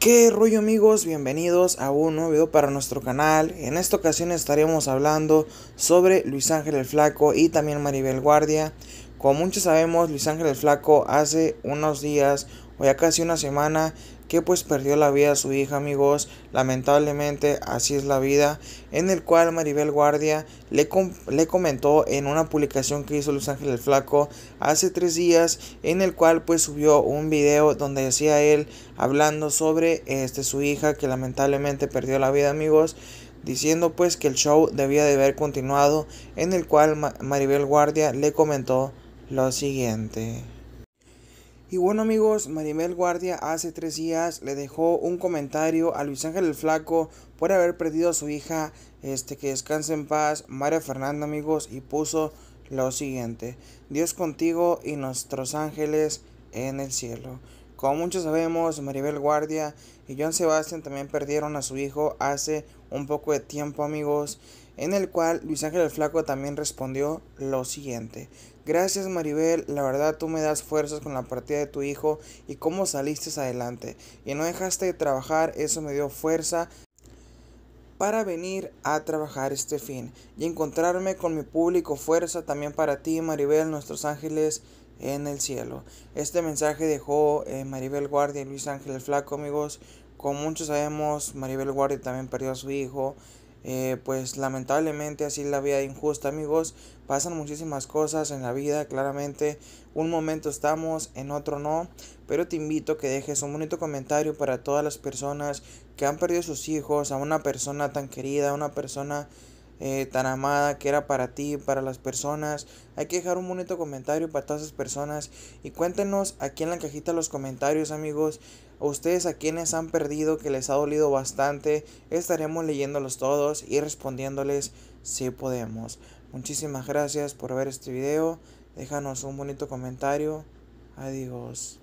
¿Qué rollo amigos? Bienvenidos a un nuevo video para nuestro canal. En esta ocasión estaremos hablando sobre Luis Ángel el Flaco y también Maribel Guardia. Como muchos sabemos, Luis Ángel el Flaco hace unos días o ya casi una semana que pues perdió la vida a su hija amigos, lamentablemente así es la vida, en el cual Maribel Guardia le, comentó en una publicación que hizo Los Ángeles Flaco hace tres días, en el cual pues subió un video donde decía él hablando sobre este, su hija que lamentablemente perdió la vida amigos diciendo pues que el show debía de haber continuado, en el cual Maribel Guardia le comentó lo siguiente. Y bueno amigos, Maribel Guardia hace tres días le dejó un comentario a Luis Ángel el Flaco por haber perdido a su hija, este que descanse en paz, María Fernanda amigos, y puso lo siguiente, Dios contigo y nuestros ángeles en el cielo. Como muchos sabemos, Maribel Guardia y John Sebastian también perdieron a su hijo hace un poco de tiempo, amigos, en el cual Luis Ángel el Flaco también respondió lo siguiente. Gracias Maribel, la verdad tú me das fuerzas con la partida de tu hijo y cómo saliste adelante. Y no dejaste de trabajar, eso me dio fuerza para venir a trabajar este fin y encontrarme con mi público fuerza también para ti Maribel, nuestros ángeles en el cielo. Este mensaje dejó eh, Maribel Guardia y Luis Ángel Flaco, amigos. Como muchos sabemos, Maribel Guardia también perdió a su hijo. Eh, pues lamentablemente así la vida injusta amigos pasan muchísimas cosas en la vida claramente un momento estamos en otro no pero te invito a que dejes un bonito comentario para todas las personas que han perdido sus hijos a una persona tan querida a una persona eh, tan amada que era para ti, para las personas. Hay que dejar un bonito comentario para todas esas personas. Y cuéntenos aquí en la cajita los comentarios, amigos. A ustedes a quienes han perdido, que les ha dolido bastante. Estaremos leyéndolos todos y respondiéndoles si podemos. Muchísimas gracias por ver este video. Déjanos un bonito comentario. Adiós.